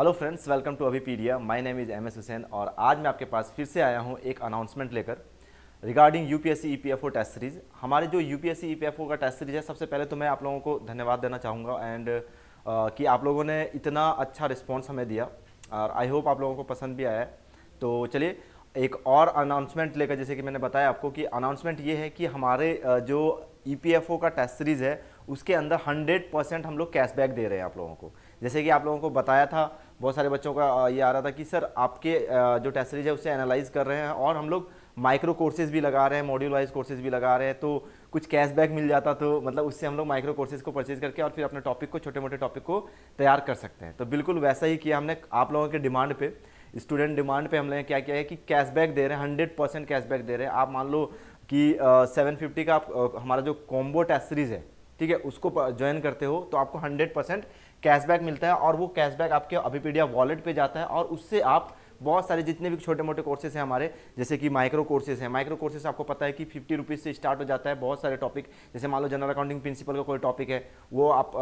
hello friends welcome to Abhipedia my name is M S Hussain और आज मैं आपके पास फिर से आया हूँ एक अनाउंसमेंट लेकर regarding U P S test series हमारे जो यू पी एस का टेस्ट सीरीज़ है सबसे पहले तो मैं आप लोगों को धन्यवाद देना चाहूँगा एंड uh, कि आप लोगों ने इतना अच्छा रिस्पॉन्स हमें दिया और आई होप आप लोगों को पसंद भी आया है तो चलिए एक और अनाउंसमेंट लेकर जैसे कि मैंने बताया आपको कि अनाउंसमेंट ये है कि हमारे जो ई e का टेस्ट सीरीज़ है उसके अंदर 100 परसेंट हम लोग कैशबैक दे रहे हैं आप लोगों को जैसे कि आप लोगों को बताया था बहुत सारे बच्चों का ये आ रहा था कि सर आपके जो टेस्ट सीरीज है उसे एनालाइज कर रहे हैं और हम लोग माइक्रो कोर्सेज भी लगा रहे हैं मॉड्यूल वाइज कोर्सेज भी लगा रहे हैं तो कुछ कैशबैक मिल जाता तो मतलब उससे हम लोग माइक्रो कोर्सेज को परचेज करके और फिर अपने टॉपिक को छोटे मोटे टॉपिक को तैयार कर सकते हैं तो बिल्कुल वैसा ही किया हमने आप लोगों के डिमांड पे स्टूडेंट डिमांड पे हमने क्या किया है कि कैशबैक दे रहे हैं हंड्रेड परसेंट कैशबैक दे रहे हैं आप मान लो कि सेवन का आप, हमारा जो कॉम्बो टेस्ट सीरीज़ है ठीक है उसको ज्वाइन करते हो तो आपको हंड्रेड परसेंट कैशबैक मिलता है और वो कैशबैक आपके अभीपीडिया वॉलेट पे जाता है और उससे आप बहुत सारे जितने भी छोटे मोटे कोर्सेज हैं हमारे जैसे कि माइक्रो कोर्सेज हैं माइक्रो कोर्सेज आपको पता है कि फिफ्टी रुपीज़ से स्टार्ट हो जाता है बहुत सारे टॉपिक जैसे मान लो जनरल अकाउंटिंग प्रिंसिपल का कोई टॉपिक है वो आप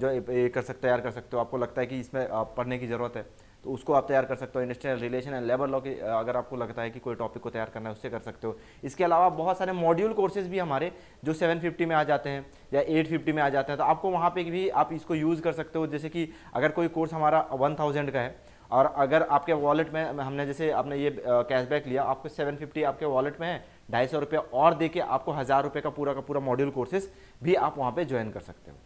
जो कर सकते तैयार कर सकते हो आपको लगता है कि इसमें पढ़ने की ज़रूरत है तो उसको आप तैयार कर सकते हो industrial relation and labour law के अगर आपको लगता है कि कोई टॉपिक को तैयार करना है उससे कर सकते हो इसके अलावा बहुत सारे मॉड्यूल कोर्सेज भी हमारे जो 750 में आ जाते हैं या 850 में आ जाते हैं तो आपको वहाँ पर भी आप इसको यूज़ कर सकते हो जैसे कि अगर कोई कोर्स हमारा वन का है और अगर आपके वॉलेट में हमने जैसे आपने ये कैशबैक लिया आपको फिफ्टी आपके वॉलेट में है ढाई सौ रुपये और दे के आपको हज़ार रुपये का पूरा का पूरा मॉड्यूल कोर्सेज भी आप वहाँ पर ज्वाइन कर सकते हो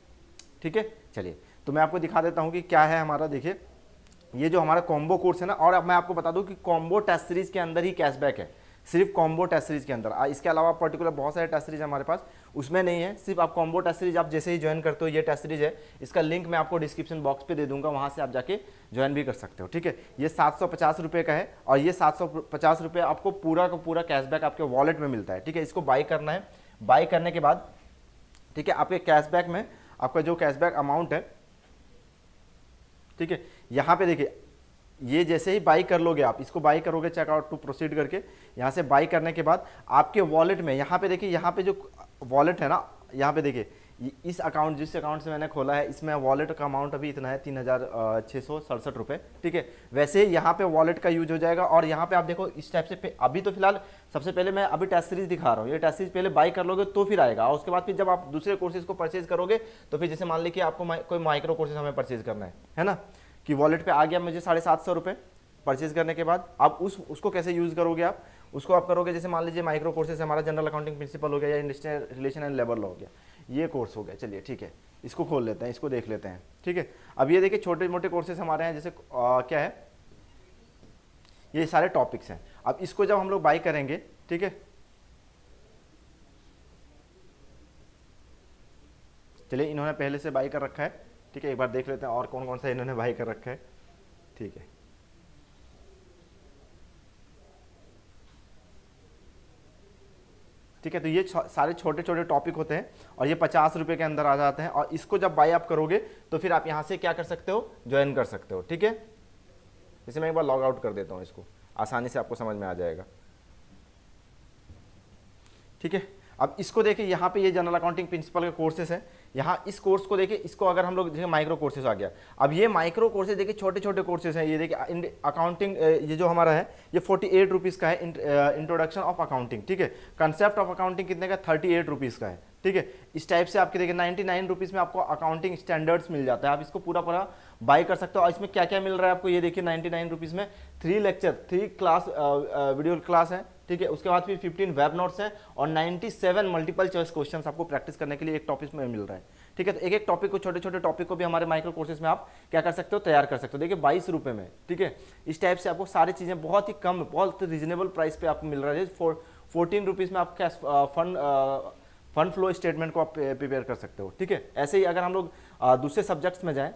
ठीक है चलिए तो मैं आपको दिखा देता हूँ कि क्या है हमारा देखिए ये जो हमारा कॉम्बो कोर्स है ना और मैं आपको बता दूं कि कॉम्बो टेस्ट सीरीज के अंदर ही कैशबैक है सिर्फ कॉम्बो टेस्ट सीरीज के अंदर इसके अलावा पर्टिकुलर बहुत सारे टेस्ट सीरीज हमारे पास उसमें नहीं है सिर्फ आप कॉम्बो टेस्ट सीरीज आप जैसे ही ज्वाइन करते हो ये टेस्ट सीरीज है इसका लिंक मैं आपको डिस्क्रिप्शन बॉक्स पे दे दूंगा वहाँ से आप जाके ज्वाइन भी कर सकते हो ठीक है ये सात सौ पचास रुपये का है और ये सात सौ पचास रुपये आपको पूरा का पूरा कैशबैक आपके वॉलेट में मिलता है ठीक है इसको बाई करना है बाई करने के बाद ठीक है आपके कैशबैक में आपका जो कैशबैक अमाउंट है ठीक है यहाँ पे देखिए ये जैसे ही बाई कर लोगे आप इसको बाई करोगे चेकआउट टू प्रोसीड करके यहाँ से बाई करने के बाद आपके वॉलेट में यहाँ पे देखिए यहाँ पे जो वॉलेट है ना यहाँ पे देखिए इस अकाउंट जिस अकाउंट से मैंने खोला है इसमें वॉलेट का अमाउंट अभी इतना है तीन हज़ार छः सौ सड़सठ रुपये ठीक है वैसे यहाँ पे वॉलेट का यूज हो जाएगा और यहाँ पे आप देखो इस टाइप से अभी तो फिलहाल सबसे पहले मैं अभी टेस्ट सीरीज दिखा रहा हूँ ये टेस्ट सीरीज पहले बाई कर लोगे तो फिर आएगा और उसके बाद फिर जब आप दूसरे कोर्सेज को परचेज करोगे तो फिर जैसे मान लीजिए आपको कोई माइक्रो कोर्सेज हमें परचेज करना है है ना कि वॉलेट पर आ गया मुझे साढ़े सात सौ रुपये परचेज करने के बाद आप उस उसको कैसे यूज़ करोगे आप उसको आप करोगे जैसे मान लीजिए माइक्रो कोर्सेज हमारा जनरल अकाउंटिंग प्रिंसिपल हो गया या industrial relation and labour law हो गया ये कोर्स हो गया चलिए ठीक है इसको खोल लेते हैं इसको देख लेते हैं ठीक है अब ये देखिए छोटे मोटे कोर्सेज हमारे हैं जैसे आ, क्या है ये सारे टॉपिक्स हैं अब इसको जब हम लोग बाई करेंगे ठीक है चलिए इन्होंने पहले से बाई कर रखा है ठीक है एक बार देख लेते हैं और कौन कौन सा इन्होंने बाई कर रखा है ठीक है ठीक है तो ये सारे छोटे छोटे टॉपिक होते हैं और ये पचास रुपये के अंदर आ जाते हैं और इसको जब बाई आप करोगे तो फिर आप यहाँ से क्या कर सकते हो ज्वाइन कर सकते हो ठीक है जैसे मैं एक बार लॉग आउट कर देता हूँ इसको आसानी से आपको समझ में आ जाएगा ठीक है अब इसको देखिए यहाँ पे ये जनरल अकाउंटिंग प्रिंसिपल के कोर्सेज हैं यहाँ इस कोर्स को देखिए इसको अगर हम लोग देखिए माइक्रो कोर्सेज आ गया अब ये माइक्रो कोर्सेज देखिए छोटे छोटे कोर्सेज हैं ये देखिए अकाउंटिंग ये जो हमारा है ये फोर्टी एट रुपीज़ का है इंट्रोडक्शन ऑफ अकाउंटिंग ठीक है कंसेप्ट ऑफ अकाउंटिंग कितने का थर्टी एट रुपीज़ का है ठीक है इस टाइप से आपके देखिए नाइन्टी नाइन रुपीज़ में आपको अकाउंटिंग स्टैंडर्ड्स मिल जाता है आप इसको पूरा पूरा बाई कर सकते हो और इसमें क्या क्या मिल रहा है आपको ये देखिए नाइन्टी नाइन रुपीज़ में three lecture three class video class है ठीक है उसके बाद फिर 15 वेब नोट्स हैं और 97 मल्टीपल चॉइस क्वेश्चंस आपको प्रैक्टिस करने के लिए एक टॉपिक में मिल रहा है ठीक है तो एक एक टॉपिक को छोटे छोटे टॉपिक को भी हमारे माइक्रो कोर्सेज में आप क्या कर सकते हो तैयार कर सकते हो देखिए बाईस रुपये में ठीक है इस टाइप से आपको सारी चीज़ें बहुत ही कम बहुत रीजनेबल प्राइस पर आपको मिल रहा है फोर फोर्टीन रुपीज़ में आप cash fund fund flow statement को आप प्रिपेयर कर सकते हो ठीक है ऐसे ही अगर हम लोग दूसरे सब्जेक्ट्स में जाएँ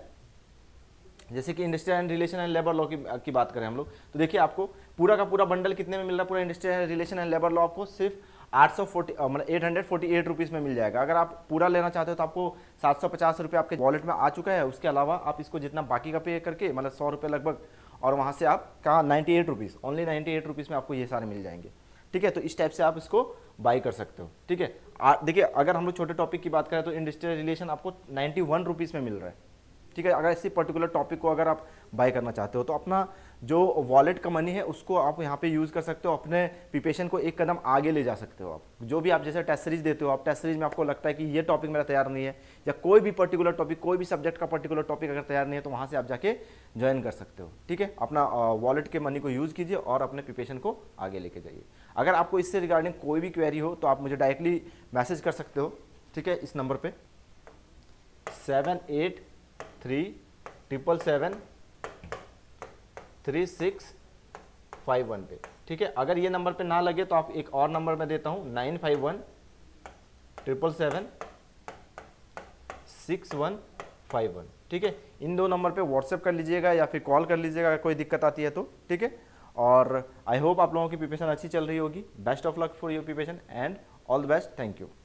जैसे कि industrial and relation and labour law की की बात करें हम लोग तो देखिए आपको पूरा का पूरा बंडल कितने में मिल रहा है पूरा industrial and relation and labour law आपको सिर्फ आठ सौ फोर्टी मतलब eight hundred forty eight rupees में मिल जाएगा अगर आप पूरा लेना चाहते हो तो आपको सात सौ पचास रुपये आपके वॉलेट में आ चुका है उसके अलावा आप इसको जितना बाकी का पे करके मतलब सौ रुपये लगभग और वहाँ से आप कहाँ ninety eight rupees only ninety eight rupees में आपको ये सारे मिल जाएंगे ठीक है तो इस टाइप से आप इसको बाई कर सकते हो ठीक है देखिए अगर हम लोग छोटे टॉपिक की बात करें तो इंडस्ट्रियल रिलेशन आपको नाइन्टी वन रुपीज़ में मिल रहा है ठीक है अगर इसी पर्टिकुलर टॉपिक को अगर आप बाय करना चाहते हो तो अपना जो वॉलेट का मनी है उसको आप यहाँ पे यूज़ कर सकते हो अपने प्रिपेशन को एक कदम आगे ले जा सकते हो आप जो भी आप जैसे टेस्ट सीरीज देते हो आप टेस्ट सीरीज में आपको लगता है कि ये टॉपिक मेरा तैयार नहीं है या कोई भी पर्टिकुलर टॉपिक कोई भी सब्जेक्ट का पर्टिकुलर टॉपिक अगर तैयार नहीं है तो वहाँ से आप जाके ज्वाइन कर सकते हो ठीक है अपना वॉलेट के मनी को यूज़ कीजिए और अपने प्रिपेशन को आगे लेके जाइए अगर आपको इससे रिगार्डिंग कोई भी क्वेरी हो तो आप मुझे डायरेक्टली मैसेज कर सकते हो ठीक है इस नंबर पर seven eight three triple seven three six five one पे ठीक है अगर ये नंबर पे ना लगे तो आप एक और नंबर में देता हूँ nine five one triple seven six one five one ठीक है इन दो नंबर पे व्हाट्सएप कर लीजिएगा या फिर कॉल कर लीजिएगा अगर कोई दिक्कत आती है तो ठीक है और आई होप आप लोगों की प्रिपरेशन अच्छी चल रही होगी best of luck for your preparation and all the best thank you